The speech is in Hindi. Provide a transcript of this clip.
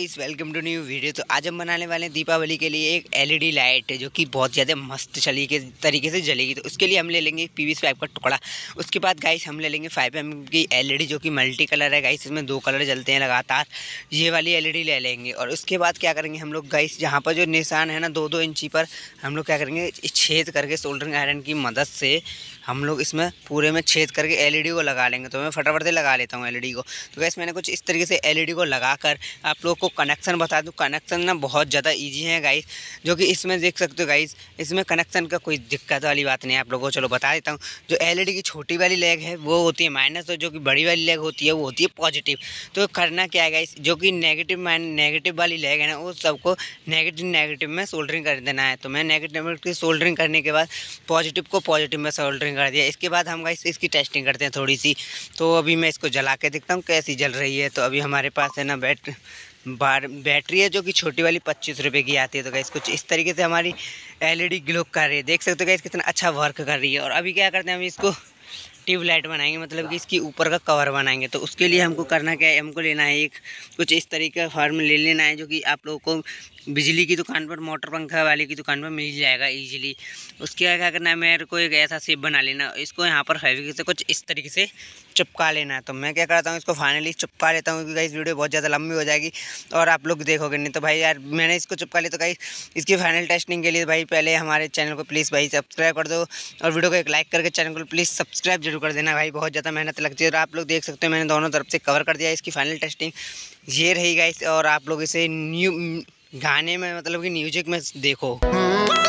guys welcome to new video तो आज हम बनाने वाले हैं दीपावली के लिए एक एलईडी लाइट e जो कि बहुत ज़्यादा मस्त चली के तरीके से जलेगी तो उसके लिए हम ले लेंगे पी वी पाइप का टुकड़ा उसके बाद गाइस हम ले लेंगे फाइव एम की एलईडी e जो कि मल्टी कलर है गाइस इसमें दो कलर जलते हैं लगातार ये वाली एल e ले लेंगे और उसके बाद क्या करेंगे हम लोग गाइस जहाँ पर जो निशान है ना दो दो इंची पर हम लोग क्या करेंगे छेद करके सोल्डरिंग आयरन की मदद से हम लोग इसमें पूरे में छेद करके एल को लगा लेंगे तो मैं फटाफट से लगा लेता हूँ एल को तो गैस मैंने कुछ इस तरीके से एल को लगाकर आप लोग को कनेक्शन बता दूँ कनेक्शन ना बहुत ज़्यादा ईजी है गाइस जो कि इसमें देख सकते हो गाइस इसमें कनेक्शन का कोई दिक्कत वाली बात नहीं है आप लोगों को चलो बता देता हूँ जो एल की छोटी वाली लेग है वो होती है माइनस और जो कि बड़ी वाली लेग होती है वो होती है पॉजिटिव तो करना क्या है गाइस जो कि नेगेटिव माइन नेगेटिव वाली लेग है ना वो सबको नेगेटिव नेगेटिव में सोल्डरिंग कर देना है तो मैं नेगेटिव की सोल्डरिंग करने के बाद पॉजिटिव को पॉजिटिव में सोल्डरिंग कर दिया इसके बाद हम गाइस इसकी टेस्टिंग करते हैं थोड़ी सी तो अभी मैं इसको जला के देखता हूँ कैसी जल रही है तो अभी हमारे पास है ना बैट बार बैटरी है जो कि छोटी वाली पच्चीस रुपये की आती है तो गैस कुछ इस तरीके से हमारी एलईडी ग्लो e कर रही है देख सकते हो गैस कितना अच्छा वर्क कर रही है और अभी क्या करते हैं हम इसको ट्यूबलाइट बनाएंगे मतलब कि इसकी ऊपर का कवर बनाएंगे तो उसके लिए हमको करना क्या है हमको लेना है एक कुछ इस तरीके का फॉर्म ले लेना है जो कि आप लोगों को बिजली की दुकान पर मोटर पंखा वाले की दुकान पर मिल जाएगा ईजिली उसके बाद क्या करना है मेरे को एक ऐसा सेप बना लेना इसको यहाँ पर फैब्रिक से कुछ इस तरीके से चिपका लेना है तो मैं क्या करता हूँ इसको फाइनली चिपका लेता हूँ क्योंकि इस वीडियो बहुत ज़्यादा लंबी हो जाएगी और आप लोग देखोगे नहीं तो भाई यार मैंने इसको चिपका लिया तो कहीं इसकी फाइनल टेस्टिंग के लिए भाई पहले हमारे चैनल को प्लीज़ भाई सब्सक्राइब कर दो और वीडियो को एक लाइक करके चैनल को प्लीज़ सब्सक्राइब जरूर कर देना भाई बहुत ज़्यादा मेहनत लगती है और आप लोग देख सकते हो मैंने दोनों तरफ से कवर कर दिया इसकी फाइनल टेस्टिंग ये रही गाइस और आप लोग इसे न्यू गाने में मतलब कि म्यूजिक में देखो